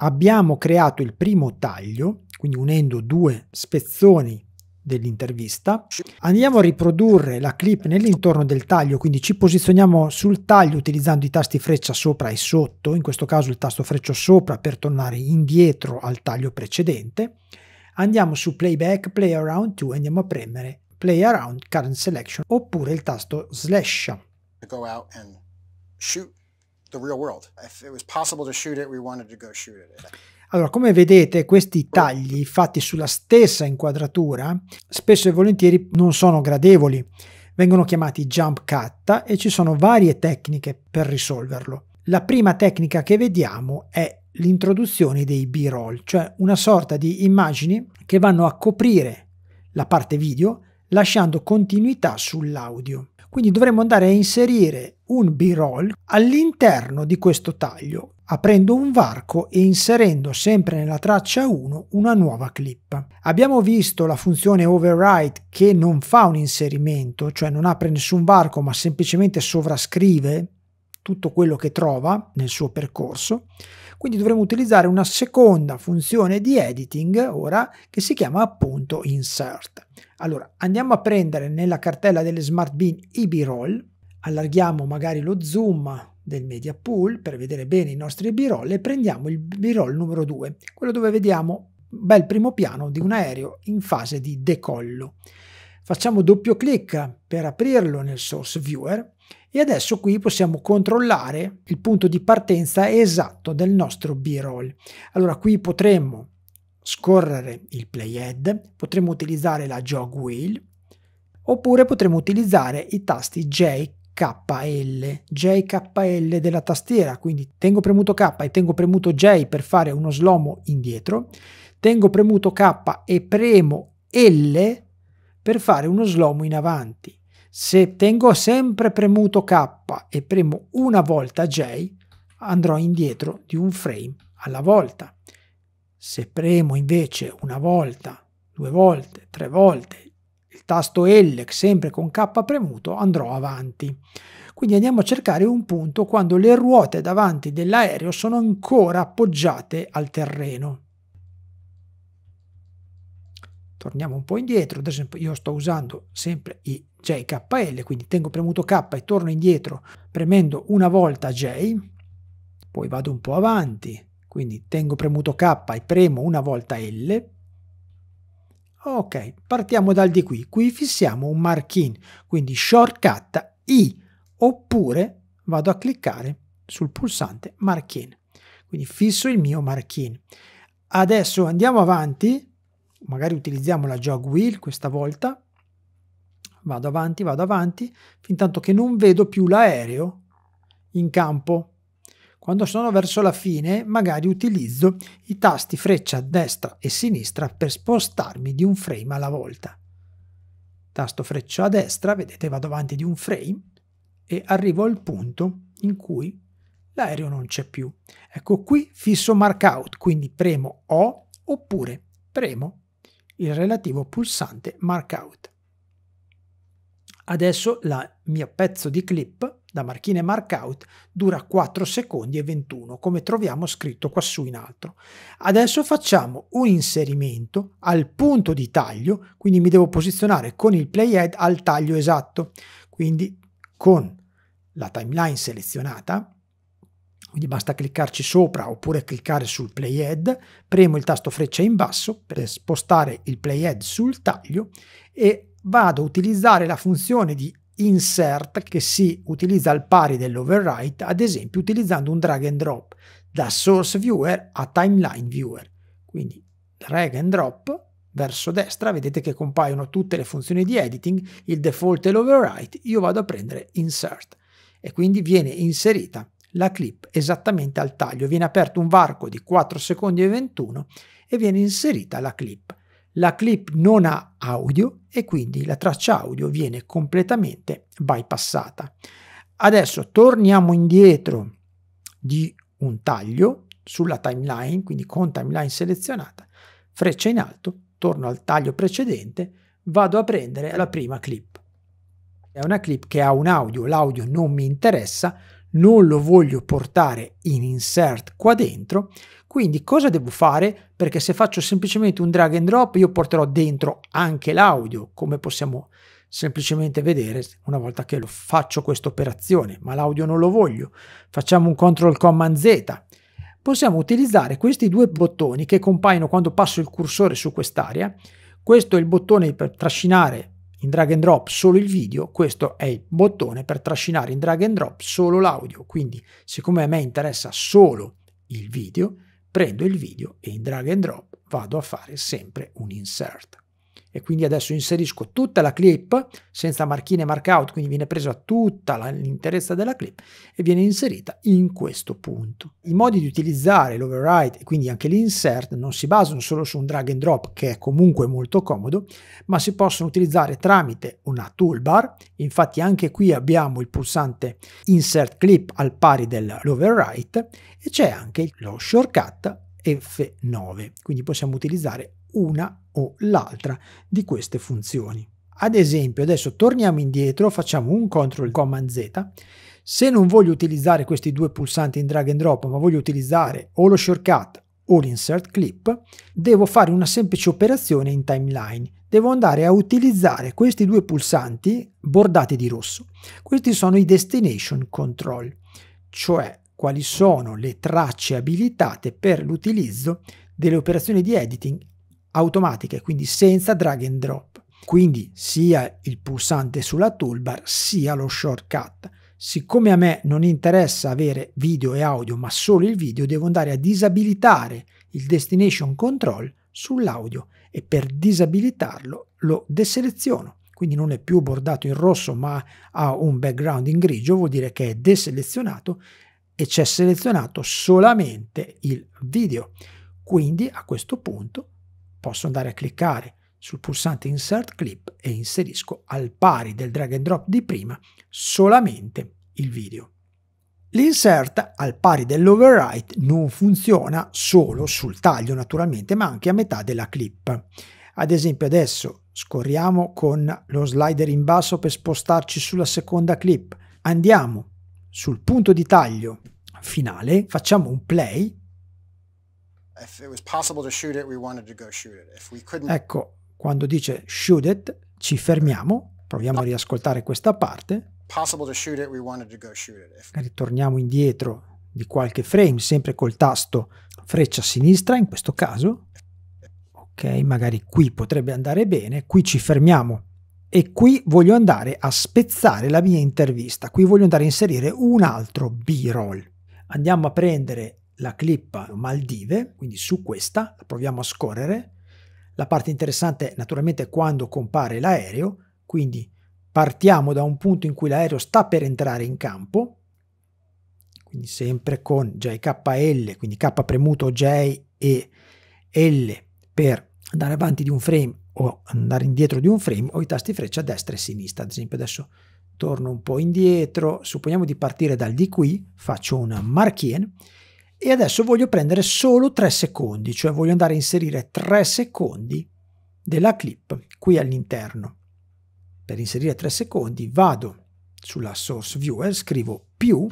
abbiamo creato il primo taglio, quindi unendo due spezzoni dell'intervista. Andiamo a riprodurre la clip nell'intorno del taglio, quindi ci posizioniamo sul taglio utilizzando i tasti freccia sopra e sotto, in questo caso il tasto freccio sopra per tornare indietro al taglio precedente. Andiamo su Playback, Play Around 2 e andiamo a premere Play Around Current Selection oppure il tasto slasha. Go out and shoot the real world. If it was possible to shoot it, we wanted to go shoot it. Allora, come vedete, questi tagli fatti sulla stessa inquadratura spesso e volentieri non sono gradevoli. Vengono chiamati jump cut e ci sono varie tecniche per risolverlo. La prima tecnica che vediamo è l'introduzione dei b-roll, cioè una sorta di immagini che vanno a coprire la parte video lasciando continuità sull'audio. Quindi dovremmo andare a inserire un b-roll all'interno di questo taglio, aprendo un varco e inserendo sempre nella traccia 1 una nuova clip. Abbiamo visto la funzione override che non fa un inserimento, cioè non apre nessun varco ma semplicemente sovrascrive tutto quello che trova nel suo percorso. Quindi dovremo utilizzare una seconda funzione di editing ora che si chiama appunto insert. Allora andiamo a prendere nella cartella delle smart bin i b-roll, allarghiamo magari lo zoom del media pool per vedere bene i nostri b-roll e prendiamo il b-roll numero 2, quello dove vediamo bel primo piano di un aereo in fase di decollo. Facciamo doppio clic per aprirlo nel source viewer e adesso qui possiamo controllare il punto di partenza esatto del nostro b-roll. Allora qui potremmo scorrere il playhead, potremmo utilizzare la jog wheel oppure potremmo utilizzare i tasti J, K, L della tastiera, quindi tengo premuto K e tengo premuto J per fare uno slomo indietro, tengo premuto K e premo L per fare uno slomo in avanti. Se tengo sempre premuto K e premo una volta J, andrò indietro di un frame alla volta. Se premo invece una volta, due volte, tre volte il tasto L sempre con K premuto, andrò avanti. Quindi andiamo a cercare un punto quando le ruote davanti dell'aereo sono ancora appoggiate al terreno torniamo un po' indietro, ad esempio io sto usando sempre i JKL, quindi tengo premuto K e torno indietro premendo una volta J, poi vado un po' avanti, quindi tengo premuto K e premo una volta L. Ok, partiamo dal di qui, qui fissiamo un mark-in, quindi shortcut I, oppure vado a cliccare sul pulsante mark-in, quindi fisso il mio mark-in. Adesso andiamo avanti magari utilizziamo la jog wheel questa volta, vado avanti, vado avanti, fin tanto che non vedo più l'aereo in campo. Quando sono verso la fine, magari utilizzo i tasti freccia destra e sinistra per spostarmi di un frame alla volta. Tasto freccia a destra, vedete, vado avanti di un frame e arrivo al punto in cui l'aereo non c'è più. Ecco qui fisso markout, quindi premo O oppure premo il relativo pulsante Markout. Adesso la mia pezzo di clip da marchine Markout dura 4 secondi e 21 come troviamo scritto quassù in alto. Adesso facciamo un inserimento al punto di taglio, quindi mi devo posizionare con il playhead al taglio esatto, quindi con la timeline selezionata quindi basta cliccarci sopra oppure cliccare sul playhead, premo il tasto freccia in basso per spostare il playhead sul taglio e vado a utilizzare la funzione di insert che si utilizza al pari dell'overwrite, ad esempio utilizzando un drag and drop da source viewer a timeline viewer. Quindi drag and drop verso destra vedete che compaiono tutte le funzioni di editing, il default e l'overwrite, io vado a prendere insert e quindi viene inserita la clip esattamente al taglio. Viene aperto un varco di 4 secondi e 21 e viene inserita la clip. La clip non ha audio e quindi la traccia audio viene completamente bypassata. Adesso torniamo indietro di un taglio sulla timeline, quindi con timeline selezionata, freccia in alto, torno al taglio precedente, vado a prendere la prima clip. È una clip che ha un audio, l'audio non mi interessa, non lo voglio portare in insert qua dentro, quindi cosa devo fare? Perché se faccio semplicemente un drag and drop io porterò dentro anche l'audio, come possiamo semplicemente vedere una volta che lo faccio questa operazione, ma l'audio non lo voglio. Facciamo un control COMMAND Z. Possiamo utilizzare questi due bottoni che compaiono quando passo il cursore su quest'area. Questo è il bottone per trascinare in drag and drop solo il video, questo è il bottone per trascinare in drag and drop solo l'audio. Quindi, siccome a me interessa solo il video, prendo il video e in drag and drop vado a fare sempre un insert e quindi adesso inserisco tutta la clip senza marchine e markout, quindi viene presa tutta l'interezza della clip e viene inserita in questo punto. I modi di utilizzare l'override e quindi anche l'insert non si basano solo su un drag and drop che è comunque molto comodo, ma si possono utilizzare tramite una toolbar, infatti anche qui abbiamo il pulsante insert clip al pari dell'override e c'è anche lo shortcut F9, quindi possiamo utilizzare una o l'altra di queste funzioni. Ad esempio, adesso torniamo indietro, facciamo un CTRL COMMAND Z. Se non voglio utilizzare questi due pulsanti in drag and drop, ma voglio utilizzare o lo shortcut o l'insert clip, devo fare una semplice operazione in timeline. Devo andare a utilizzare questi due pulsanti bordati di rosso. Questi sono i destination control, cioè quali sono le tracce abilitate per l'utilizzo delle operazioni di editing automatiche, quindi senza drag and drop. Quindi sia il pulsante sulla toolbar sia lo shortcut. Siccome a me non interessa avere video e audio, ma solo il video, devo andare a disabilitare il destination control sull'audio e per disabilitarlo lo deseleziono. Quindi non è più bordato in rosso, ma ha un background in grigio, vuol dire che è deselezionato e c'è selezionato solamente il video. Quindi a questo punto posso andare a cliccare sul pulsante Insert Clip e inserisco al pari del drag and drop di prima solamente il video. L'insert al pari dell'overwrite non funziona solo sul taglio naturalmente, ma anche a metà della clip. Ad esempio adesso scorriamo con lo slider in basso per spostarci sulla seconda clip. Andiamo sul punto di taglio finale, facciamo un play Ecco, quando dice shoot it, ci fermiamo, proviamo a riascoltare questa parte. It, Ritorniamo indietro di qualche frame, sempre col tasto freccia sinistra in questo caso. Ok, magari qui potrebbe andare bene, qui ci fermiamo e qui voglio andare a spezzare la mia intervista, qui voglio andare a inserire un altro b-roll. Andiamo a prendere la clip Maldive, quindi su questa la proviamo a scorrere. La parte interessante naturalmente quando compare l'aereo, quindi partiamo da un punto in cui l'aereo sta per entrare in campo, quindi sempre con JKL, quindi K premuto J e L per andare avanti di un frame o andare indietro di un frame o i tasti freccia a destra e a sinistra. Ad esempio adesso torno un po' indietro, supponiamo di partire dal di qui, faccio una marchien e adesso voglio prendere solo 3 secondi, cioè voglio andare a inserire 3 secondi della clip qui all'interno. Per inserire 3 secondi vado sulla source viewer, eh, scrivo più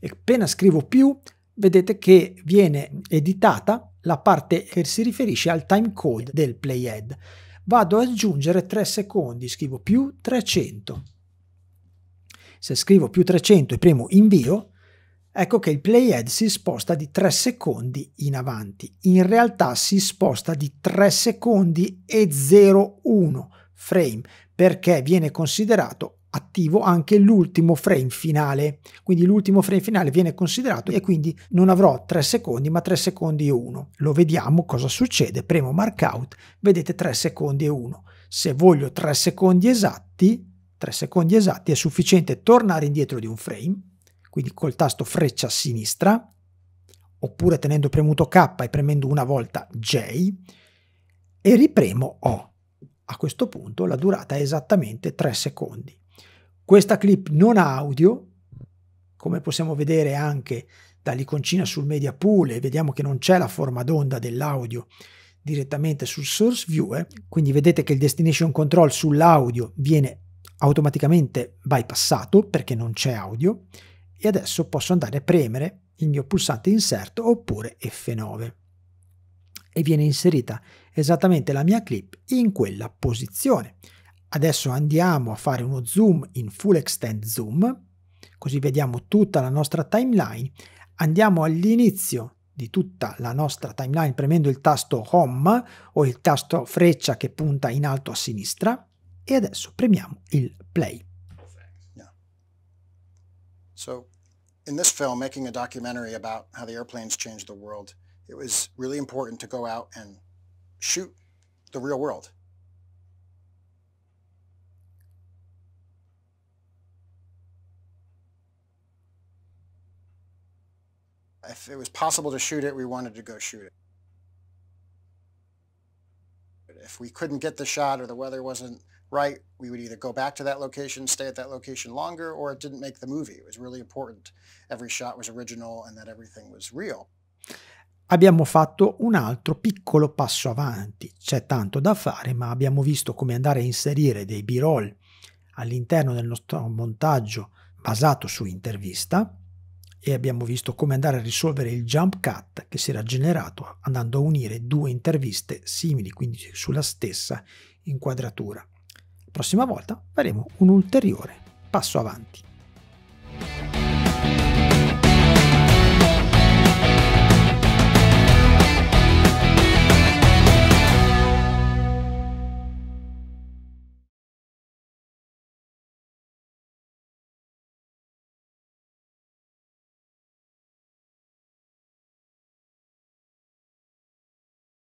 e appena scrivo più vedete che viene editata la parte che si riferisce al time code del playhead. Vado ad aggiungere 3 secondi, scrivo più 300. Se scrivo più 300 e premo invio, ecco che il playhead si sposta di 3 secondi in avanti. In realtà si sposta di 3 secondi e 0,1 frame perché viene considerato attivo anche l'ultimo frame finale. Quindi l'ultimo frame finale viene considerato e quindi non avrò 3 secondi ma 3 secondi e 1. Lo vediamo cosa succede. Premo markout, vedete 3 secondi e 1. Se voglio 3 secondi esatti, 3 secondi esatti è sufficiente tornare indietro di un frame quindi col tasto freccia a sinistra, oppure tenendo premuto K e premendo una volta J, e ripremo O. A questo punto la durata è esattamente 3 secondi. Questa clip non ha audio, come possiamo vedere anche dall'iconcina sul media pool e vediamo che non c'è la forma d'onda dell'audio direttamente sul source viewer, eh. quindi vedete che il destination control sull'audio viene automaticamente bypassato perché non c'è audio e adesso posso andare a premere il mio pulsante inserto oppure F9 e viene inserita esattamente la mia clip in quella posizione. Adesso andiamo a fare uno zoom in full extent zoom, così vediamo tutta la nostra timeline. Andiamo all'inizio di tutta la nostra timeline premendo il tasto home o il tasto freccia che punta in alto a sinistra e adesso premiamo il play. So in this film, making a documentary about how the airplanes changed the world, it was really important to go out and shoot the real world. If it was possible to shoot it, we wanted to go shoot it. If we couldn't get the shot or the weather wasn't right, we would either go back to that location, stay at that location longer, or it didn't make the movie. It was really important. Every shot was original and that everything was real. Abbiamo fatto un altro piccolo passo avanti. C'è tanto da fare, ma abbiamo visto come andare a inserire dei b-roll all'interno del nostro montaggio basato su intervista e abbiamo visto come andare a risolvere il jump cut che si era generato andando a unire due interviste simili, quindi sulla stessa inquadratura prossima volta faremo un ulteriore passo avanti.